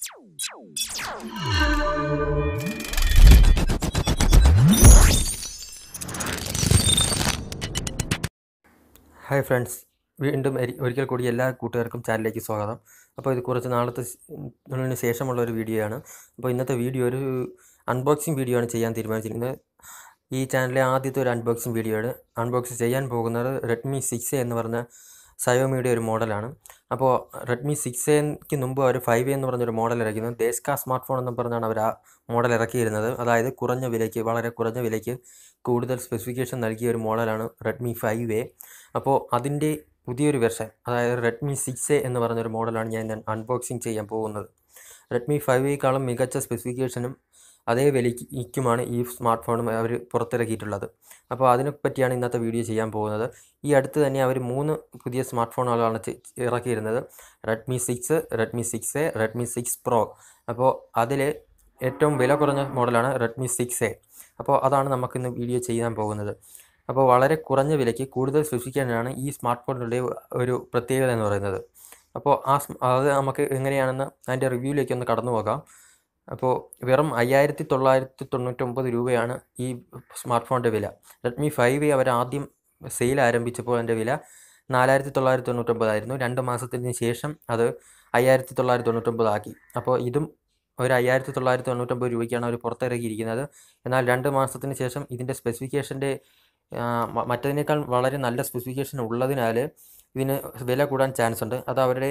hi friends വീണ്ടും ഒരിക്കൽ കൂടി എല്ലാ കൂട്ടുകാർക്കും ചാനലിലേക്ക് സ്വാഗതം അപ്പോൾ ഇത് കുറച്ച് നാളത്തെ ശേഷമുള്ള ഒരു വീഡിയോ ആണ് അപ്പോൾ ഇന്നത്തെ വീഡിയോ ഒരു അൺബോക്സിങ് വീഡിയോ ആണ് ചെയ്യാൻ തീരുമാനിച്ചിരിക്കുന്നത് ഈ ചാനലിലെ ആദ്യത്തെ ഒരു അൺബോക്സിങ് ആണ് അൺബോക്സ് ചെയ്യാൻ പോകുന്നത് റെഡ്മി സിക്സ് എന്ന് പറഞ്ഞ സയോമിയുടെ ഒരു മോഡലാണ് അപ്പോൾ റെഡ്മി സിക്സ് എക്ക് മുമ്പ് അവർ ഫൈവ് എന്ന് പറഞ്ഞൊരു മോഡൽ ഇറക്കിയിരുന്നു ദേശ്ക സ്മാർട്ട് ഫോൺ എന്ന് പറഞ്ഞാണ് അവർ ആ മോഡൽ ഇറക്കിയിരുന്നത് അതായത് കുറഞ്ഞ വിലയ്ക്ക് വളരെ കുറഞ്ഞ വിലയ്ക്ക് കൂടുതൽ സ്പെസിഫിക്കേഷൻ നൽകിയ ഒരു മോഡലാണ് റെഡ്മി ഫൈവ് എ അപ്പോൾ അതിൻ്റെ പുതിയൊരു വെർഷൻ അതായത് റെഡ്മി സിക്സ് എ എന്ന് പറഞ്ഞൊരു മോഡലാണ് ഞാൻ അൺബോക്സിങ് ചെയ്യാൻ പോകുന്നത് റെഡ്മി ഫൈവ് എക്കാളും മികച്ച സ്പെസിഫിക്കേഷനും അതേ വിലയ്ക്കുമാണ് ഈ സ്മാർട്ട് ഫോണും അവർ പുറത്തിറക്കിയിട്ടുള്ളത് അപ്പോൾ അതിനെപ്പറ്റിയാണ് ഇന്നത്തെ വീഡിയോ ചെയ്യാൻ പോകുന്നത് ഈ അടുത്ത് തന്നെ അവർ മൂന്ന് പുതിയ സ്മാർട്ട് ഫോണുകളാണ് ഇറക്കിയിരുന്നത് Redmi six Redmi six A Redmi six pro അപ്പോൾ അതിൽ ഏറ്റവും വില കുറഞ്ഞ മോഡലാണ് റെഡ്മി സിക്സ് എ അപ്പോൾ അതാണ് നമുക്കിന്ന് വീഡിയോ ചെയ്യാൻ പോകുന്നത് അപ്പോൾ വളരെ കുറഞ്ഞ വിലയ്ക്ക് കൂടുതൽ സൂക്ഷിക്കാനാണ് ഈ സ്മാർട്ട് ഫോണിൻ്റെ ഒരു പ്രത്യേകത എന്ന് പറയുന്നത് അപ്പോൾ ആ അത് നമുക്ക് എങ്ങനെയാണെന്ന് അതിൻ്റെ റിവ്യൂവിലേക്ക് ഒന്ന് കടന്നു പോകാം അപ്പോൾ വെറും അയ്യായിരത്തി തൊള്ളായിരത്തി തൊണ്ണൂറ്റൊമ്പത് രൂപയാണ് ഈ സ്മാർട്ട് ഫോണിൻ്റെ വില റെഡ്മി ഫൈവ് അവർ ആദ്യം സെയിൽ ആരംഭിച്ചപ്പോൾ അതിൻ്റെ വില നാലായിരത്തി തൊള്ളായിരത്തി തൊണ്ണൂറ്റൊമ്പതായിരുന്നു രണ്ട് മാസത്തിന് ശേഷം അത് അയ്യായിരത്തി തൊള്ളായിരത്തി തൊണ്ണൂറ്റൊമ്പതാക്കി അപ്പോൾ ഇതും ഒരു അയ്യായിരത്തി തൊള്ളായിരത്തി തൊണ്ണൂറ്റൊമ്പത് രൂപയ്ക്കാണ് അവർ പുറത്തിറക്കിയിരിക്കുന്നത് എന്നാൽ രണ്ട് മാസത്തിന് ശേഷം ഇതിൻ്റെ സ്പെസിഫിക്കേഷൻ്റെ മറ്റതിനേക്കാൾ വളരെ നല്ല സ്പെസിഫിക്കേഷൻ ഉള്ളതിനാൽ ഇതിന് വില കൂടാൻ ചാൻസ് ഉണ്ട് അത് അവരുടെ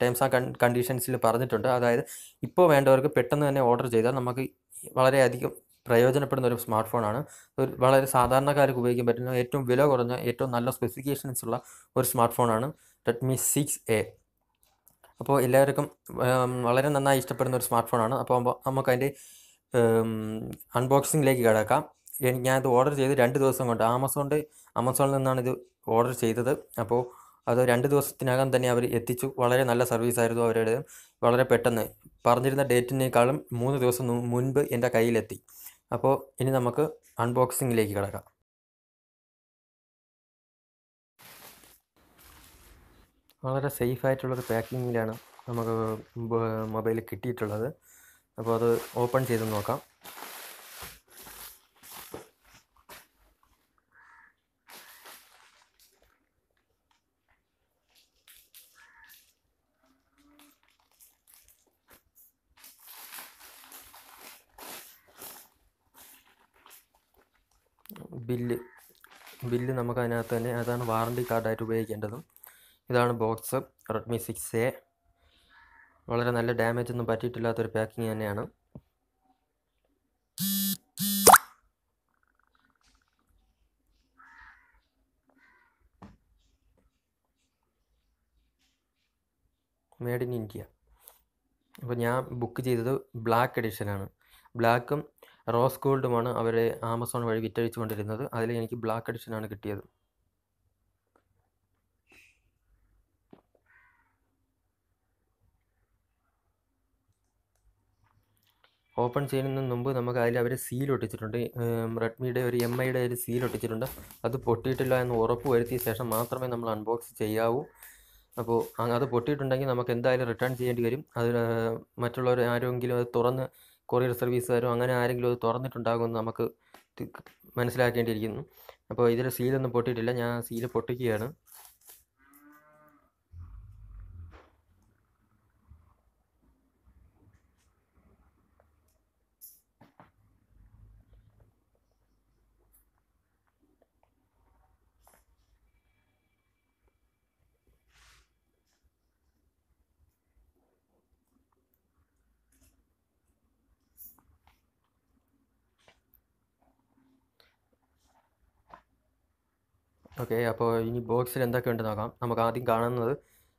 ടേംസ് ആൻഡ് കണ്ടീഷൻസിൽ പറഞ്ഞിട്ടുണ്ട് അതായത് ഇപ്പോൾ വേണ്ടവർക്ക് പെട്ടെന്ന് തന്നെ ഓർഡർ ചെയ്താൽ നമുക്ക് വളരെയധികം പ്രയോജനപ്പെടുന്ന ഒരു സ്മാർട്ട് ഫോണാണ് ഒരു വളരെ സാധാരണക്കാർക്ക് ഉപയോഗിക്കാൻ പറ്റുന്ന ഏറ്റവും വില കുറഞ്ഞ ഏറ്റവും നല്ല സ്പെസിഫിക്കേഷൻസ് ഉള്ള ഒരു സ്മാർട്ട് ഫോണാണ് റെഡ്മി സിക്സ് എ അപ്പോൾ എല്ലാവർക്കും വളരെ നന്നായി ഇഷ്ടപ്പെടുന്ന ഒരു സ്മാർട്ട് ഫോണാണ് അപ്പോൾ നമുക്ക് അതിൻ്റെ അൺബോക്സിങ്ങിലേക്ക് കിടക്കാം ഞാനിത് ഓർഡർ ചെയ്ത് രണ്ട് ദിവസം കൊണ്ട് ആമസോണിൻ്റെ ആമസോണിൽ നിന്നാണ് ഇത് ഓർഡർ ചെയ്തത് അപ്പോൾ അത് രണ്ട് ദിവസത്തിനകം തന്നെ അവർ എത്തിച്ചു വളരെ നല്ല സർവീസായിരുന്നു അവരുടെ വളരെ പെട്ടെന്ന് പറഞ്ഞിരുന്ന ഡേറ്റിനേക്കാളും മൂന്ന് ദിവസം മുൻപ് എൻ്റെ കയ്യിലെത്തി അപ്പോൾ ഇനി നമുക്ക് അൺബോക്സിങ്ങിലേക്ക് കിടക്കാം വളരെ സേഫായിട്ടുള്ളൊരു പാക്കിങ്ങിലാണ് നമുക്ക് മൊബൈൽ കിട്ടിയിട്ടുള്ളത് അപ്പോൾ അത് ഓപ്പൺ ചെയ്ത് നോക്കാം ബില്ല് നമുക്ക് അതിനകത്ത് തന്നെ അതാണ് വാറണ്ടി കാർഡായിട്ട് ഉപയോഗിക്കേണ്ടതും ഇതാണ് ബോക്സ് റെഡ്മി സിക്സ് എ വളരെ നല്ല ഡാമേജ് ഒന്നും പറ്റിയിട്ടില്ലാത്തൊരു പാക്കിങ് തന്നെയാണ് മേഡ് ഇൻ ഇന്ത്യ അപ്പോൾ ഞാൻ ബുക്ക് ചെയ്തത് ബ്ലാക്ക് എഡിഷനാണ് ബ്ലാക്കും റോസ് ഗോൾഡുമാണ് അവർ ആമസോൺ വഴി വിറ്റഴിച്ചു കൊണ്ടിരുന്നത് അതിൽ എനിക്ക് ബ്ലാക്ക് എഡിഷനാണ് കിട്ടിയത് ഓപ്പൺ ചെയ്യുന്നതിന് മുമ്പ് നമുക്ക് അതിൽ അവർ സീൽ ഒട്ടിച്ചിട്ടുണ്ട് റെഡ്മിയുടെ ഒരു എം ഐയുടെ ഒരു സീൽ ഒട്ടിച്ചിട്ടുണ്ട് അത് പൊട്ടിയിട്ടില്ല എന്ന് ഉറപ്പ് വരുത്തിയ ശേഷം മാത്രമേ നമ്മൾ അൺബോക്സ് ചെയ്യാവൂ അപ്പോൾ അത് പൊട്ടിയിട്ടുണ്ടെങ്കിൽ നമുക്ക് എന്തായാലും റിട്ടേൺ ചെയ്യേണ്ടി വരും അതിൽ മറ്റുള്ളവർ ആരെങ്കിലും അത് തുറന്ന് കൊറിയർ സർവീസുകാരോ അങ്ങനെ ആരെങ്കിലും അത് തുറന്നിട്ടുണ്ടാകുമെന്ന് നമുക്ക് മനസ്സിലാക്കേണ്ടിയിരിക്കുന്നു അപ്പോൾ ഇതിൽ സീലൊന്നും പൊട്ടിയിട്ടില്ല ഞാൻ സീല് പൊട്ടിക്കുകയാണ് ഓക്കെ അപ്പോൾ ഇനി ബോക്സിൽ എന്തൊക്കെ ഉണ്ട് നോക്കാം നമുക്ക് ആദ്യം കാണുന്നത്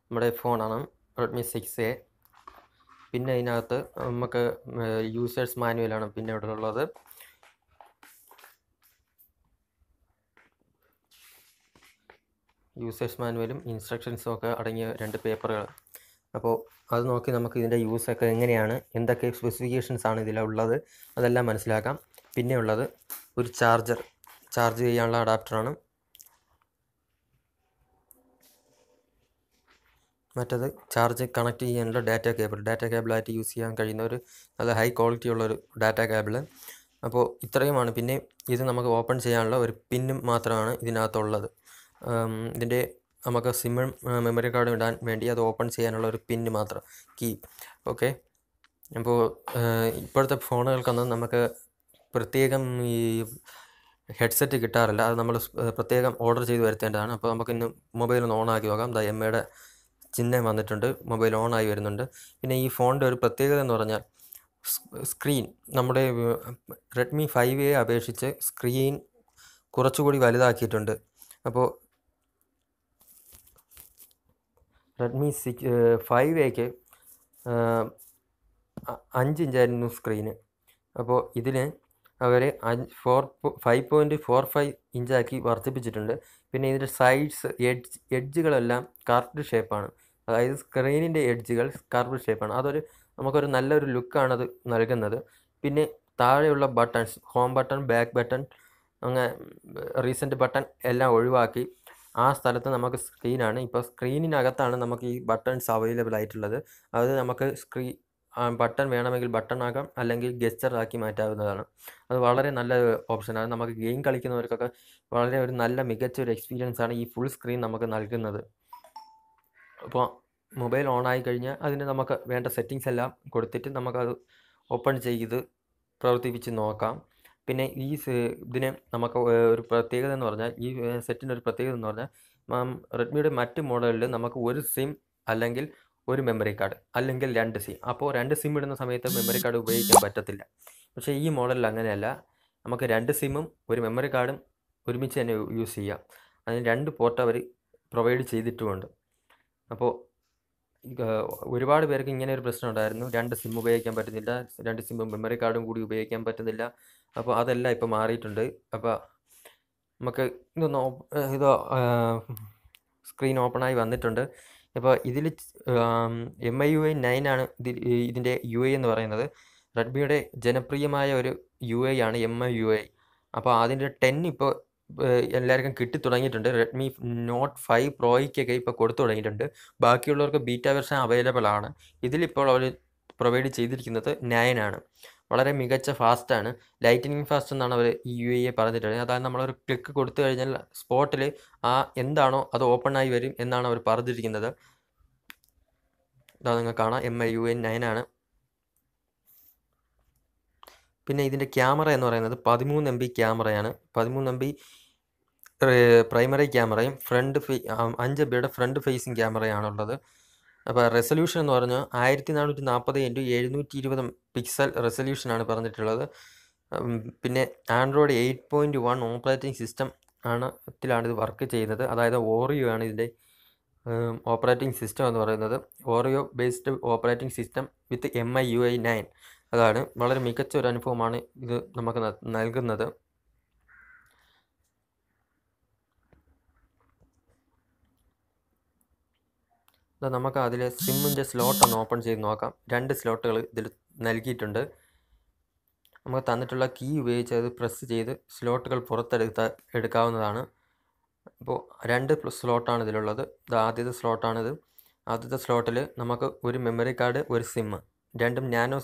നമ്മുടെ ഫോണാണ് റെഡ്മി സിക്സ് എ പിന്നെ അതിനകത്ത് നമുക്ക് യൂസേഴ്സ് മാനുവലാണ് പിന്നെ ഇവിടെ ഉള്ളത് യൂസേഴ്സ് മാനുവലും ഇൻസ്ട്രക്ഷൻസും ഒക്കെ അടങ്ങിയ രണ്ട് പേപ്പറുകൾ അപ്പോൾ അത് നോക്കി നമുക്ക് ഇതിൻ്റെ യൂസൊക്കെ എങ്ങനെയാണ് എന്തൊക്കെ സ്പെസിഫിക്കേഷൻസ് ആണ് ഇതിലുള്ളത് അതെല്ലാം മനസ്സിലാക്കാം പിന്നെ ഉള്ളത് ഒരു ചാർജർ ചാർജ് ചെയ്യാനുള്ള അഡാപ്റ്ററാണ് മറ്റത് ചാർജ് കണക്ട് ചെയ്യാനുള്ള ഡാറ്റ കേബിൾ ഡാറ്റ കേബിളായിട്ട് യൂസ് ചെയ്യാൻ കഴിയുന്ന ഒരു നല്ല ഹൈ ക്വാളിറ്റി ഉള്ളൊരു ഡാറ്റ കേബിൾ അപ്പോൾ ഇത്രയുമാണ് പിന്നെ ഇത് നമുക്ക് ഓപ്പൺ ചെയ്യാനുള്ള ഒരു പിന്നും മാത്രമാണ് ഇതിനകത്തുള്ളത് ഇതിൻ്റെ നമുക്ക് സിമ്മും മെമ്മറി കാർഡും ഇടാൻ വേണ്ടി അത് ഓപ്പൺ ചെയ്യാനുള്ള ഒരു പിന്ന് മാത്രം കീ ഓക്കെ അപ്പോൾ ഇപ്പോഴത്തെ ഫോണുകൾക്കൊന്നും നമുക്ക് പ്രത്യേകം ഈ ഹെഡ്സെറ്റ് കിട്ടാറില്ല അത് നമ്മൾ പ്രത്യേകം ഓർഡർ ചെയ്ത് വരുത്തേണ്ടതാണ് അപ്പോൾ നമുക്കിന്ന് മൊബൈൽ ഒന്ന് ഓണാക്കി നോക്കാം ദ എം എയുടെ ചിഹ്നം വന്നിട്ടുണ്ട് മൊബൈൽ ഓൺ ആയി വരുന്നുണ്ട് പിന്നെ ഈ ഫോണിൻ്റെ ഒരു പ്രത്യേകത എന്ന് പറഞ്ഞാൽ സ്ക്രീൻ നമ്മുടെ റെഡ്മി ഫൈവ് എ അപേക്ഷിച്ച് സ്ക്രീൻ കുറച്ചുകൂടി വലുതാക്കിയിട്ടുണ്ട് അപ്പോൾ റെഡ്മി സിക്സ് ഫൈവ് എക്ക് അഞ്ച് ഇഞ്ചായിരുന്നു സ്ക്രീന് അപ്പോൾ ഇതിന് അവർ അഞ്ച് four five point four five ഇഞ്ചാക്കി വർദ്ധിപ്പിച്ചിട്ടുണ്ട് പിന്നെ ഇതിൻ്റെ സൈഡ്സ് എഡ്ജ് എഡ്ജുകളെല്ലാം കാർട്ട് ഷേപ്പാണ് അതായത് സ്ക്രീനിൻ്റെ എഡ്ജുകൾ കർവ് ഷേപ്പാണ് അതൊരു നമുക്കൊരു നല്ലൊരു ലുക്കാണത് നൽകുന്നത് പിന്നെ താഴെയുള്ള buttons home button back button അങ്ങനെ റീസെൻറ്റ് ബട്ടൺ എല്ലാം ഒഴിവാക്കി ആ സ്ഥലത്ത് നമുക്ക് സ്ക്രീനാണ് ഇപ്പോൾ സ്ക്രീനിനകത്താണ് നമുക്ക് ഈ ബട്ടൺസ് അവൈലബിൾ ആയിട്ടുള്ളത് അത് നമുക്ക് സ്ക്രീൻ ബട്ടൺ വേണമെങ്കിൽ ബട്ടൺ ആകാം അല്ലെങ്കിൽ ആക്കി മാറ്റാവുന്നതാണ് അത് വളരെ നല്ല ഓപ്ഷനാണ് നമുക്ക് ഗെയിം കളിക്കുന്നവർക്കൊക്കെ വളരെ ഒരു നല്ല മികച്ച ഒരു എക്സ്പീരിയൻസ് ആണ് ഈ ഫുൾ സ്ക്രീൻ നമുക്ക് നൽകുന്നത് അപ്പോൾ മൊബൈൽ ഓൺ ആയി കഴിഞ്ഞാൽ അതിന് നമുക്ക് വേണ്ട സെറ്റിങ്സ് എല്ലാം കൊടുത്തിട്ട് നമുക്കത് ഓപ്പൺ ചെയ്ത് പ്രവർത്തിപ്പിച്ച് നോക്കാം പിന്നെ ഈ ഇതിന് നമുക്ക് ഒരു പ്രത്യേകത എന്ന് പറഞ്ഞാൽ ഈ സെറ്റിൻ്റെ ഒരു പ്രത്യേകത എന്ന് പറഞ്ഞാൽ റെഡ്മിയുടെ മറ്റ് മോഡലിൽ നമുക്ക് ഒരു സിം അല്ലെങ്കിൽ ഒരു മെമ്മറി കാർഡ് അല്ലെങ്കിൽ രണ്ട് സിം അപ്പോൾ രണ്ട് സിം ഇടുന്ന സമയത്ത് മെമ്മറി കാർഡ് ഉപയോഗിക്കാൻ പറ്റത്തില്ല പക്ഷേ ഈ മോഡലിൽ അങ്ങനെയല്ല നമുക്ക് രണ്ട് സിമ്മും ഒരു മെമ്മറി കാർഡും ഒരുമിച്ച് തന്നെ യൂസ് ചെയ്യാം അതിന് രണ്ട് പോർട്ട് അവർ പ്രൊവൈഡ് ചെയ്തിട്ടുമുണ്ട് അപ്പോൾ ഒരുപാട് പേർക്ക് ഇങ്ങനെ ഒരു പ്രശ്നം ഉണ്ടായിരുന്നു രണ്ട് സിം ഉപയോഗിക്കാൻ പറ്റുന്നില്ല രണ്ട് സിമ്മും മെമ്മറി കാർഡും കൂടി ഉപയോഗിക്കാൻ പറ്റുന്നില്ല അപ്പോൾ അതെല്ലാം ഇപ്പോൾ മാറിയിട്ടുണ്ട് അപ്പോൾ നമുക്ക് ഇതൊന്ന് ഇത് സ്ക്രീൻ ഓപ്പണായി വന്നിട്ടുണ്ട് അപ്പോൾ ഇതിൽ M I U A nine ആണ് ഇതിൻ്റെ യു ഐ എന്ന് പറയുന്നത് റെഡ്മിയുടെ ജനപ്രിയമായ ഒരു യു ഐ ആണ് എം ഐ യു ഐ അപ്പോൾ അതിൻ്റെ ടെൻ ഇപ്പോൾ എല്ലാവർക്കും കിട്ടി തുടങ്ങിയിട്ടുണ്ട് റെഡ്മി നോട്ട് ഫൈവ് പ്രോയ്ക്കൊക്കെ ഇപ്പോൾ കൊടുത്തു തുടങ്ങിയിട്ടുണ്ട് ബാക്കിയുള്ളവർക്ക് ബീറ്റ വെർഷൻ അവൈലബിൾ ആണ് ഇതിലിപ്പോൾ അവർ പ്രൊവൈഡ് ചെയ്തിരിക്കുന്നത് നയൻ ആണ് വളരെ മികച്ച ഫാസ്റ്റാണ് ലൈറ്റനിങ് ഫാസ്റ്റ് എന്നാണ് അവർ ഈ യു എ e പറഞ്ഞിട്ടുള്ളത് അതായത് നമ്മളൊരു ക്ലിക്ക് കൊടുത്തു കഴിഞ്ഞാൽ സ്പോട്ടിൽ ആ എന്താണോ അത് ഓപ്പൺ ആയി വരും എന്നാണ് അവർ പറഞ്ഞിരിക്കുന്നത് അതാ നിങ്ങൾ കാണാം എം ഐ യു എൻ നയനാണ് ആണ് പിന്നെ ഇതിൻ്റെ ക്യാമറ എന്ന് പറയുന്നത് പതിമൂന്ന് എം ബി ക്യാമറയാണ് പതിമൂന്ന് എം ബി പ്രൈമറി ക്യാമറയും ഫ്രണ്ട് ഫേ അഞ്ച് എം ബിയുടെ ഫ്രണ്ട് ഫേസിങ് ക്യാമറയാണുള്ളത് അപ്പോൾ റെസൊല്യൂഷൻ എന്ന് പറഞ്ഞാൽ ആയിരത്തി നാനൂറ്റി നാൽപ്പത് ഇൻറ്റു എഴുന്നൂറ്റി ഇരുപത് പിക്സൽ റെസൊല്യൂഷനാണ് പറഞ്ഞിട്ടുള്ളത് പിന്നെ Android eight point one operating system ആണ് ത്തിലാണ് ഇത് വർക്ക് ചെയ്യുന്നത് അതായത് ഓറിയോ ആണ് ഇതിൻ്റെ ഓപ്പറേറ്റിംഗ് സിസ്റ്റം എന്ന് പറയുന്നത് Oreo based operating system with M I U I nine അതാണ് വളരെ മികച്ച ഒരു അനുഭവമാണ് ഇത് നമുക്ക് നൽകുന്നത് നമുക്ക് അതിലെ സിമ്മിൻ്റെ സ്ലോട്ട് ഒന്ന് ഓപ്പൺ ചെയ്ത് നോക്കാം രണ്ട് സ്ലോട്ടുകൾ ഇതിൽ നൽകിയിട്ടുണ്ട് നമുക്ക് തന്നിട്ടുള്ള കീ ഉപയോഗിച്ച് അത് പ്രസ് ചെയ്ത് സ്ലോട്ടുകൾ പുറത്തെടുത്ത എടുക്കാവുന്നതാണ് അപ്പോൾ രണ്ട് സ്ലോട്ടാണ് ഇതിലുള്ളത് ഇത് ആദ്യത്തെ സ്ലോട്ടാണിത് ആദ്യത്തെ സ്ലോട്ടിൽ നമുക്ക് ഒരു മെമ്മറി കാർഡ് ഒരു സിമ്മ് രണ്ടും നാനോ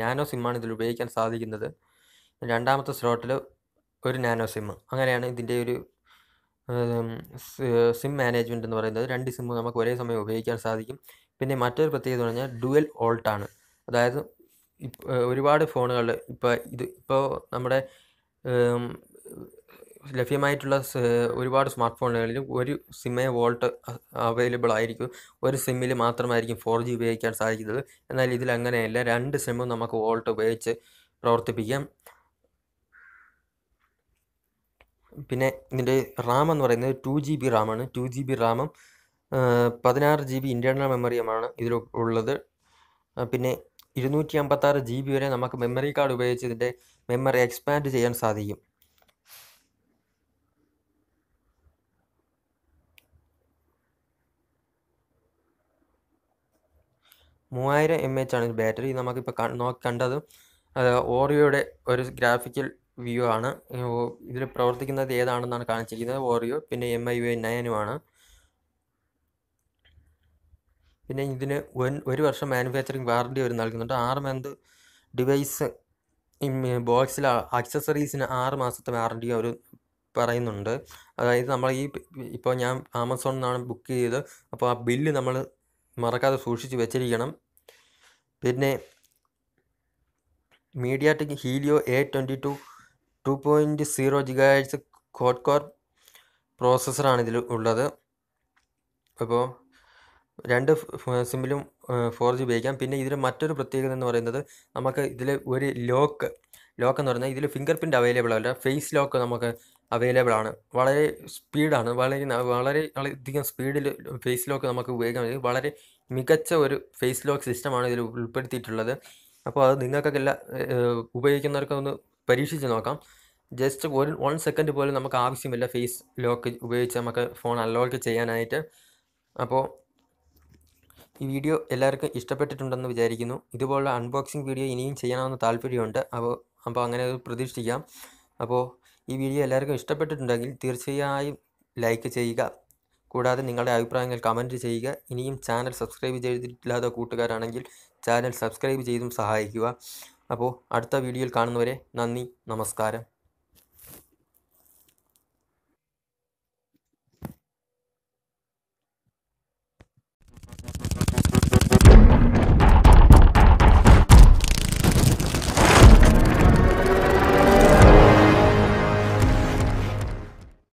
നാനോ സിമ്മാണ് ഇതിൽ ഉപയോഗിക്കാൻ സാധിക്കുന്നത് രണ്ടാമത്തെ സ്ലോട്ടിൽ ഒരു നാനോ സിം അങ്ങനെയാണ് ഇതിൻ്റെ ഒരു സിം മാനേജ്മെൻറ്റ് എന്ന് പറയുന്നത് രണ്ട് സിം നമുക്ക് ഒരേ സമയം ഉപയോഗിക്കാൻ സാധിക്കും പിന്നെ മറ്റൊരു പ്രത്യേകത എന്ന് പറഞ്ഞാൽ ഡുവൽ ഓൾട്ടാണ് അതായത് ഒരുപാട് ഫോണുകൾ ഇപ്പോൾ ഇത് ഇപ്പോൾ നമ്മുടെ ലഭ്യമായിട്ടുള്ള ഒരുപാട് സ്മാർട്ട് ഫോണുകളിലും ഒരു സിമ്മേ വോൾട്ട് അവൈലബിൾ ആയിരിക്കും ഒരു സിമ്മിൽ മാത്രമായിരിക്കും ഫോർ ജി ഉപയോഗിക്കാൻ സാധിക്കുന്നത് എന്നാൽ ഇതിൽ അങ്ങനെയല്ല രണ്ട് സിമ്മും നമുക്ക് വോൾട്ട് ഉപയോഗിച്ച് പ്രവർത്തിപ്പിക്കാം പിന്നെ ഇതിൻ്റെ റാം എന്ന് പറയുന്നത് ടു ജി ബി റാമാണ് ടു ജി ബി റാമും പതിനാറ് ജി ബി ഇൻറ്റേർണൽ മെമ്മറിയുമാണ് ഇതിൽ ഉള്ളത് പിന്നെ ഇരുന്നൂറ്റി അമ്പത്താറ് ജി ബി വരെ നമുക്ക് മെമ്മറി കാർഡ് ഉപയോഗിച്ച് ഇതിൻ്റെ മെമ്മറി എക്സ്പാൻഡ് ചെയ്യാൻ സാധിക്കും മൂവായിരം എം എച്ച് ആണ് ബാറ്ററി നമുക്കിപ്പോൾ നോക്കി കണ്ടത് ഓറിയോയുടെ ഒരു ഗ്രാഫിക്കൽ വ്യൂ ആണ് ഇതിൽ പ്രവർത്തിക്കുന്നത് ഏതാണെന്നാണ് കാണിച്ചിരിക്കുന്നത് ഓറിയോ പിന്നെ എം ഐ യു എ നയനുമാണ് പിന്നെ ഇതിന് ഒരു വർഷം മാനുഫാക്ചറിങ് വാറണ്ടി അവർ നൽകുന്നുണ്ട് ആറ് മന്ത് ഡിവൈസ് ബോക്സിൽ അക്സസറീസിന് ആറ് മാസത്തെ വാറണ്ടി അവർ പറയുന്നുണ്ട് അതായത് നമ്മൾ ഈ ഇപ്പോൾ ഞാൻ ആമസോണിൽ നിന്നാണ് ബുക്ക് ചെയ്ത് അപ്പോൾ ആ ബില്ല് നമ്മൾ മറക്കാതെ സൂക്ഷിച്ച് വെച്ചിരിക്കണം പിന്നെ MediaTek Helio A twenty two two point zero ജിഗാഴ്ച കോഡ് കോർ പ്രോസസ്സറാണ് ഇതിൽ ഉള്ളത് അപ്പോൾ രണ്ട് സിമ്മിലും ഫോർ ജി ഉപയോഗിക്കാം പിന്നെ ഇതിൽ മറ്റൊരു പ്രത്യേകത എന്ന് പറയുന്നത് നമുക്ക് ഇതിൽ ഒരു ലോക്ക് ലോക്ക് എന്ന് പറഞ്ഞാൽ ഇതിൽ ഫിംഗർ പ്രിൻ്റ് അവൈലബിൾ അല്ല ഫേസ് ലോക്ക് നമുക്ക് അവൈലബിൾ ആണ് വളരെ സ്പീഡാണ് വളരെ വളരെ അധികം സ്പീഡിൽ ഫേസ് ലോക്ക് നമുക്ക് ഉപയോഗിക്കാൻ പറ്റും വളരെ മികച്ച ഒരു ഫേസ് ലോക്ക് സിസ്റ്റമാണ് ഇതിൽ ഉൾപ്പെടുത്തിയിട്ടുള്ളത് അപ്പോൾ അത് നിങ്ങൾക്കൊക്കെ എല്ലാ ഉപയോഗിക്കുന്നവർക്ക് ഒന്ന് പരീക്ഷിച്ച് നോക്കാം ജസ്റ്റ് ഒരു വൺ സെക്കൻഡ് പോലും നമുക്ക് ആവശ്യമില്ല ഫേസ് ലോക്ക് ഉപയോഗിച്ച് നമുക്ക് ഫോൺ അൺലോക്ക് ചെയ്യാനായിട്ട് അപ്പോൾ ഈ വീഡിയോ എല്ലാവർക്കും ഇഷ്ടപ്പെട്ടിട്ടുണ്ടെന്ന് വിചാരിക്കുന്നു ഇതുപോലുള്ള അൺബോക്സിംഗ് വീഡിയോ ഇനിയും ചെയ്യണമെന്ന് താല്പര്യമുണ്ട് അപ്പോൾ അപ്പോൾ അങ്ങനെ പ്രതീക്ഷിക്കാം അപ്പോൾ ഈ വീഡിയോ എല്ലാവർക്കും ഇഷ്ടപ്പെട്ടിട്ടുണ്ടെങ്കിൽ തീർച്ചയായും ലൈക്ക് ചെയ്യുക കൂടാതെ നിങ്ങളുടെ അഭിപ്രായങ്ങൾ കമൻറ്റ് ചെയ്യുക ഇനിയും ചാനൽ സബ്സ്ക്രൈബ് ചെയ്തിട്ടില്ലാത്ത കൂട്ടുകാരാണെങ്കിൽ ചാനൽ സബ്സ്ക്രൈബ് ചെയ്തും സഹായിക്കുക അപ്പോൾ അടുത്ത വീഡിയോയിൽ കാണുന്നവരെ നന്ദി നമസ്കാരം